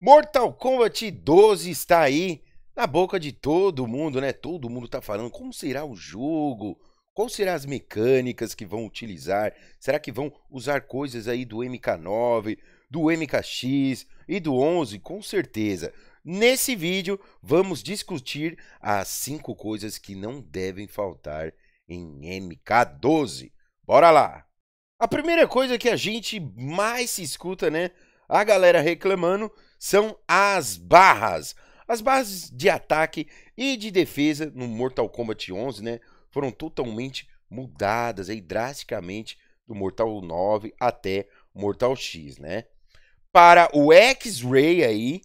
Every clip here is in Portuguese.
Mortal Kombat 12 está aí na boca de todo mundo, né? Todo mundo está falando como será o jogo, quais serão as mecânicas que vão utilizar, será que vão usar coisas aí do MK9, do MKX e do 11? Com certeza. Nesse vídeo vamos discutir as 5 coisas que não devem faltar em MK12. Bora lá! A primeira coisa que a gente mais se escuta, né? A galera reclamando são as barras. As barras de ataque e de defesa no Mortal Kombat 11, né, foram totalmente mudadas aí drasticamente do Mortal 9 até Mortal X, né? Para o X-Ray aí,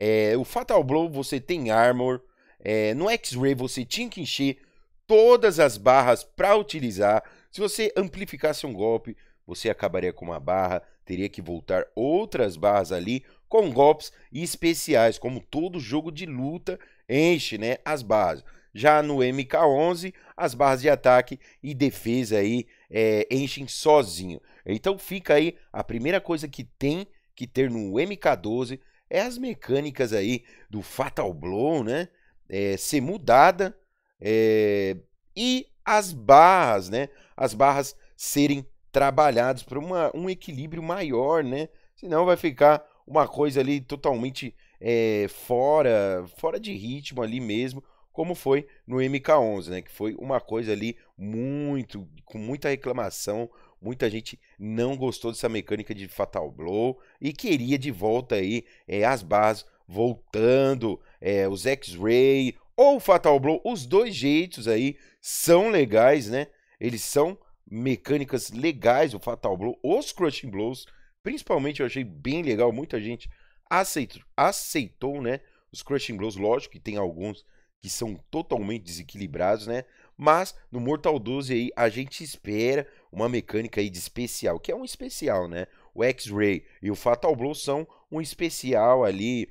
é, o Fatal Blow você tem armor, é, no X-Ray você tinha que encher todas as barras para utilizar. Se você amplificasse um golpe, você acabaria com uma barra, teria que voltar outras barras ali com golpes especiais, como todo jogo de luta enche né, as barras. Já no MK11, as barras de ataque e defesa aí é, enchem sozinho. Então fica aí a primeira coisa que tem que ter no MK12 é as mecânicas aí do Fatal Blow, né? É, ser mudada é, e as barras, né? As barras serem trabalhadas para um equilíbrio maior, né? Senão vai ficar uma coisa ali totalmente é, fora, fora de ritmo ali mesmo, como foi no MK11, né? Que foi uma coisa ali muito, com muita reclamação, muita gente não gostou dessa mecânica de Fatal Blow e queria de volta aí é, as barras voltando, é, os X-Ray ou Fatal Blow, os dois jeitos aí são legais, né? Eles são mecânicas legais, o Fatal Blow, os Crushing Blows Principalmente eu achei bem legal, muita gente aceitou, aceitou né, os Crushing Blows, lógico que tem alguns que são totalmente desequilibrados, né? Mas no Mortal 12 aí a gente espera uma mecânica aí de especial, que é um especial, né? O X-Ray e o Fatal Blow são um especial ali,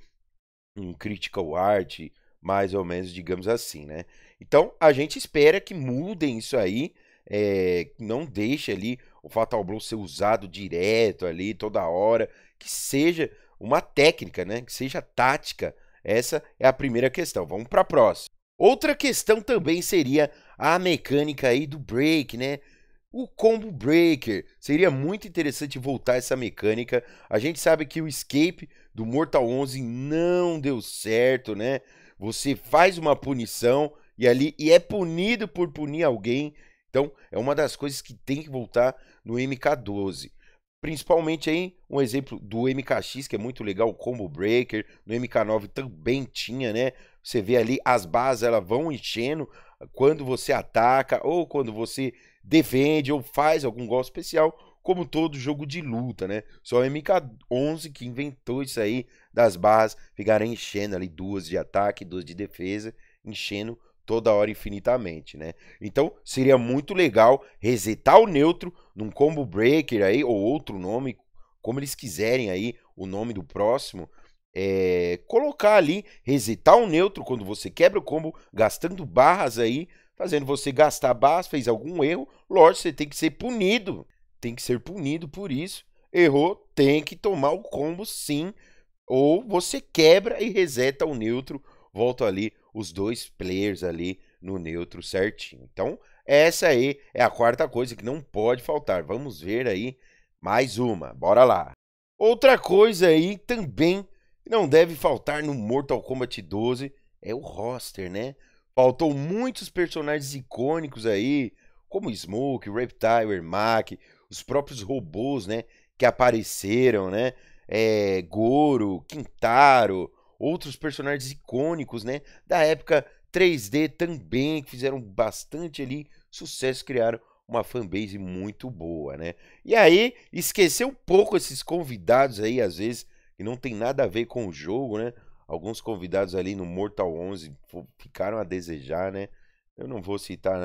um critical art, mais ou menos, digamos assim, né? Então a gente espera que mudem isso aí, é, não deixe ali o Fatal Blow ser usado direto ali, toda hora, que seja uma técnica, né? Que seja tática. Essa é a primeira questão. Vamos para a próxima. Outra questão também seria a mecânica aí do break, né? O combo breaker. Seria muito interessante voltar essa mecânica. A gente sabe que o escape do Mortal 11 não deu certo, né? Você faz uma punição e ali e é punido por punir alguém então, é uma das coisas que tem que voltar no MK12. Principalmente aí, um exemplo do MKX, que é muito legal, o Combo Breaker. No MK9 também tinha, né? Você vê ali, as bases elas vão enchendo quando você ataca, ou quando você defende, ou faz algum gol especial, como todo jogo de luta, né? Só o MK11 que inventou isso aí, das barras ficarem enchendo ali, duas de ataque, duas de defesa, enchendo toda hora infinitamente, né? Então, seria muito legal resetar o neutro num combo breaker aí, ou outro nome, como eles quiserem aí, o nome do próximo. É, colocar ali, resetar o neutro quando você quebra o combo, gastando barras aí, fazendo você gastar barras, fez algum erro, lógico, você tem que ser punido, tem que ser punido por isso. Errou, tem que tomar o combo sim, ou você quebra e reseta o neutro, volta ali os dois players ali no neutro certinho. Então, essa aí é a quarta coisa que não pode faltar. Vamos ver aí mais uma. Bora lá. Outra coisa aí também não deve faltar no Mortal Kombat 12 é o roster, né? Faltou muitos personagens icônicos aí, como Smoke, Reptile, Mac, os próprios robôs, né? Que apareceram, né? É, Goro, Quintaro, outros personagens icônicos, né? Da época 3D também, que fizeram bastante ali sucesso, criaram uma fanbase muito boa, né? E aí, esqueceu um pouco esses convidados aí, às vezes, que não tem nada a ver com o jogo, né? Alguns convidados ali no Mortal 11 ficaram a desejar, né? Eu não vou citar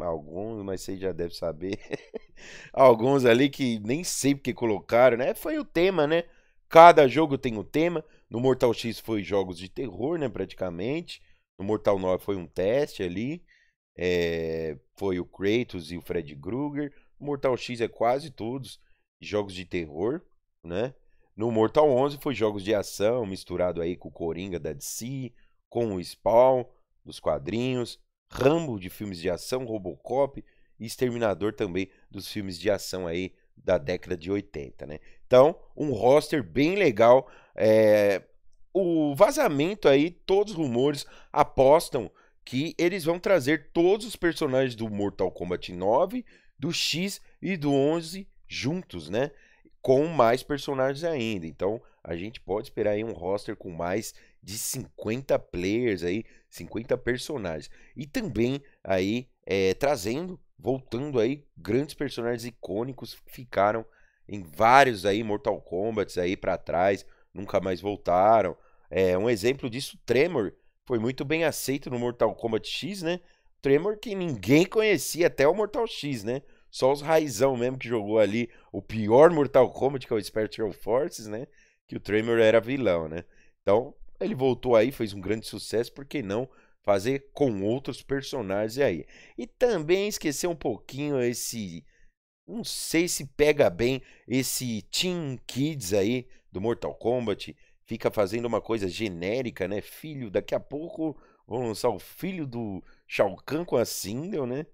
alguns, mas você já deve saber. alguns ali que nem sei porque colocaram, né? Foi o tema, né? Cada jogo tem o um tema. No Mortal X foi jogos de terror, né? Praticamente. No Mortal 9 foi um teste ali. É, foi o Kratos e o Fred Krueger. No Mortal X é quase todos jogos de terror, né? No Mortal 11 foi jogos de ação, misturado aí com o Coringa da DC, com o Spawn dos quadrinhos, Rambo de filmes de ação, Robocop e Exterminador também dos filmes de ação aí da década de 80, né? Então, um roster bem legal. É... O vazamento aí, todos os rumores apostam que eles vão trazer todos os personagens do Mortal Kombat 9, do X e do 11 juntos, né? Com mais personagens ainda. Então, a gente pode esperar aí um roster com mais de 50 players aí, 50 personagens. E também aí é, trazendo voltando aí, grandes personagens icônicos ficaram em vários aí Mortal Kombat aí para trás, nunca mais voltaram. É, um exemplo disso, Tremor, foi muito bem aceito no Mortal Kombat X, né? Tremor que ninguém conhecia até o Mortal X, né? Só os raizão mesmo que jogou ali o pior Mortal Kombat, que é o Spectral Forces, né? Que o Tremor era vilão, né? Então, ele voltou aí, fez um grande sucesso, por que não fazer com outros personagens aí. E também esquecer um pouquinho esse. Não sei se pega bem esse Team Kids aí do Mortal Kombat. Fica fazendo uma coisa genérica, né? Filho, daqui a pouco vão lançar o filho do Shao Kahn com a Sindel, né?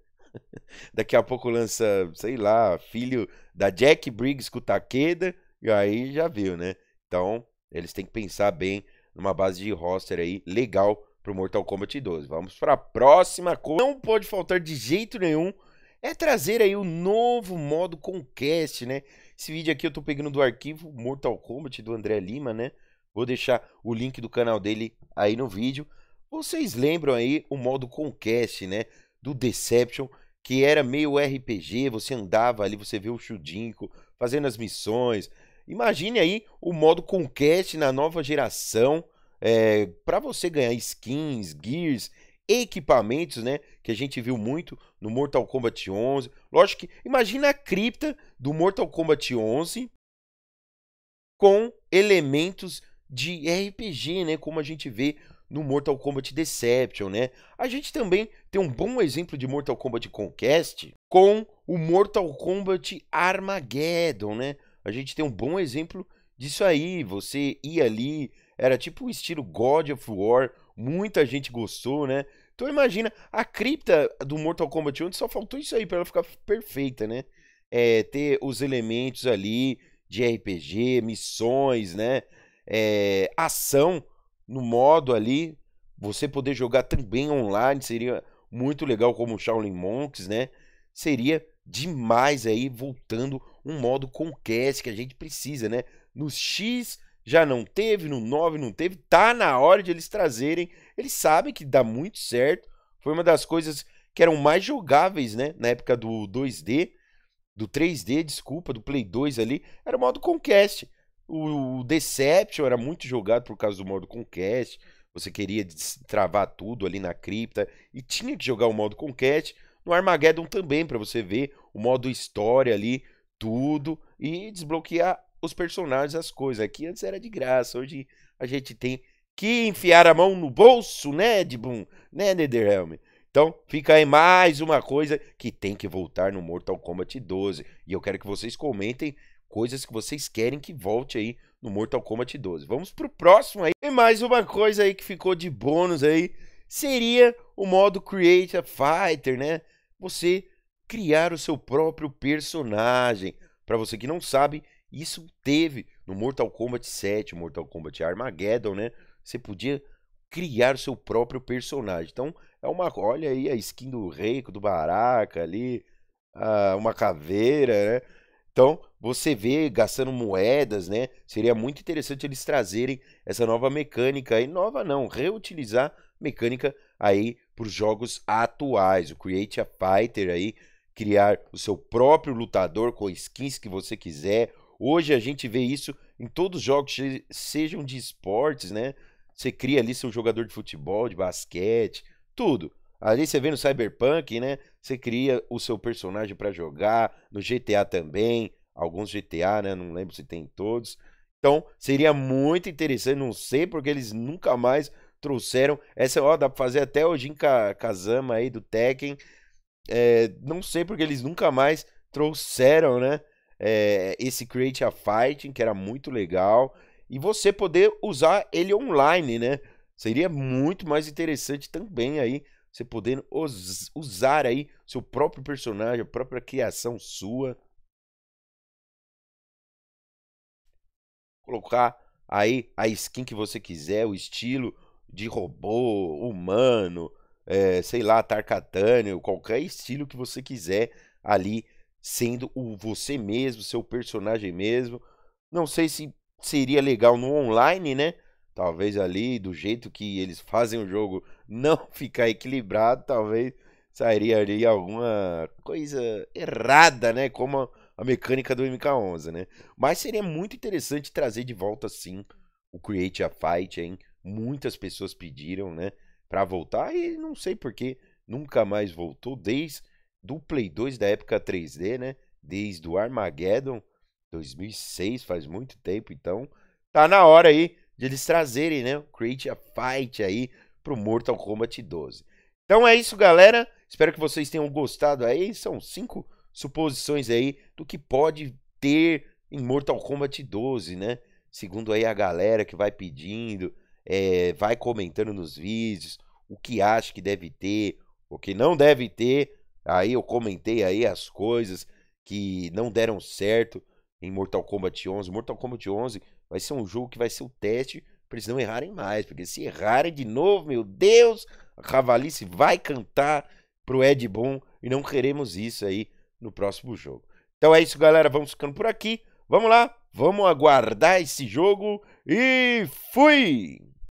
daqui a pouco lança, sei lá, filho da Jack Briggs com o Takeda. E aí já viu, né? Então, eles têm que pensar bem numa base de roster aí legal pro Mortal Kombat 12. Vamos para a próxima coisa. Não pode faltar de jeito nenhum é trazer aí o um novo modo Conquest, né? Esse vídeo aqui eu tô pegando do arquivo Mortal Kombat do André Lima, né? Vou deixar o link do canal dele aí no vídeo. Vocês lembram aí o modo Conquest, né? Do Deception, que era meio RPG, você andava ali, você vê o Chudinko fazendo as missões. Imagine aí o modo Conquest na nova geração, é, eh, para você ganhar skins, gears, equipamentos, né? Que a gente viu muito no Mortal Kombat 11. Lógico que imagina a cripta do Mortal Kombat 11 com elementos de RPG, né? Como a gente vê no Mortal Kombat Deception, né? A gente também tem um bom exemplo de Mortal Kombat Conquest com o Mortal Kombat Armageddon, né? A gente tem um bom exemplo disso aí. Você ia ali era tipo um estilo God of War, muita gente gostou, né? Então imagina, a cripta do Mortal Kombat 1 só faltou isso aí para ela ficar perfeita, né? É, ter os elementos ali de RPG, missões, né? É, ação no modo ali, você poder jogar também online seria muito legal como Shaolin Monks, né? Seria demais aí voltando um modo conquest que a gente precisa, né? Nos X já não teve, no 9 não teve, tá na hora de eles trazerem. Eles sabem que dá muito certo. Foi uma das coisas que eram mais jogáveis, né? Na época do 2D, do 3D, desculpa, do Play 2 ali, era o modo Conquest. O Deception era muito jogado por causa do modo Conquest. Você queria travar tudo ali na cripta e tinha que jogar o modo Conquest. No Armageddon também, para você ver o modo história ali, tudo e desbloquear os personagens, as coisas. Aqui é antes era de graça, hoje a gente tem que enfiar a mão no bolso, né, Edboom? Né, Netherhelm? Então, fica aí mais uma coisa que tem que voltar no Mortal Kombat 12. E eu quero que vocês comentem coisas que vocês querem que volte aí no Mortal Kombat 12. Vamos pro próximo aí. E mais uma coisa aí que ficou de bônus aí seria o modo Create a Fighter, né? Você criar o seu próprio personagem. Para você que não sabe, isso teve no Mortal Kombat 7, Mortal Kombat Armageddon, né? Você podia criar o seu próprio personagem. Então, é uma. Olha aí a skin do Reiko, do Baraka ali, uma caveira, né? Então, você vê gastando moedas, né? Seria muito interessante eles trazerem essa nova mecânica aí. Nova não, reutilizar mecânica aí para os jogos atuais. O Create a Fighter aí, criar o seu próprio lutador com skins que você quiser, Hoje a gente vê isso em todos os jogos, sejam de esportes, né? Você cria ali seu jogador de futebol, de basquete, tudo. Ali você vê no Cyberpunk, né? Você cria o seu personagem para jogar, no GTA também, alguns GTA, né? Não lembro se tem todos. Então, seria muito interessante, não sei porque eles nunca mais trouxeram. Essa, ó, dá pra fazer até hoje em Kazama aí do Tekken. É, não sei porque eles nunca mais trouxeram, né? é, esse Create a Fighting, que era muito legal, e você poder usar ele online, né? Seria muito mais interessante também aí você podendo usar aí seu próprio personagem, a própria criação sua. Colocar aí a skin que você quiser, o estilo de robô, humano, é, sei lá, tarcatâneo, qualquer estilo que você quiser ali sendo o você mesmo, seu personagem mesmo. Não sei se seria legal no online, né? Talvez ali, do jeito que eles fazem o jogo não ficar equilibrado, talvez sairia ali alguma coisa errada, né? Como a, mecânica do MK11, né? Mas seria muito interessante trazer de volta, sim, o Create a Fight, hein? Muitas pessoas pediram, né? Pra voltar e não sei que nunca mais voltou desde do Play 2 da época 3D, né? Desde o Armageddon 2006, faz muito tempo, então tá na hora aí de eles trazerem, né? Create a Fight aí pro Mortal Kombat 12. Então é isso, galera. Espero que vocês tenham gostado aí. São cinco suposições aí do que pode ter em Mortal Kombat 12, né? Segundo aí a galera que vai pedindo, é, vai comentando nos vídeos o que acha que deve ter, o que não deve ter. Aí eu comentei aí as coisas que não deram certo em Mortal Kombat 11. Mortal Kombat 11 vai ser um jogo que vai ser o um teste para eles não errarem mais, porque se errarem de novo, meu Deus, a Cavalice vai cantar pro Ed Boon e não queremos isso aí no próximo jogo. Então é isso, galera, vamos ficando por aqui. Vamos lá, vamos aguardar esse jogo e fui!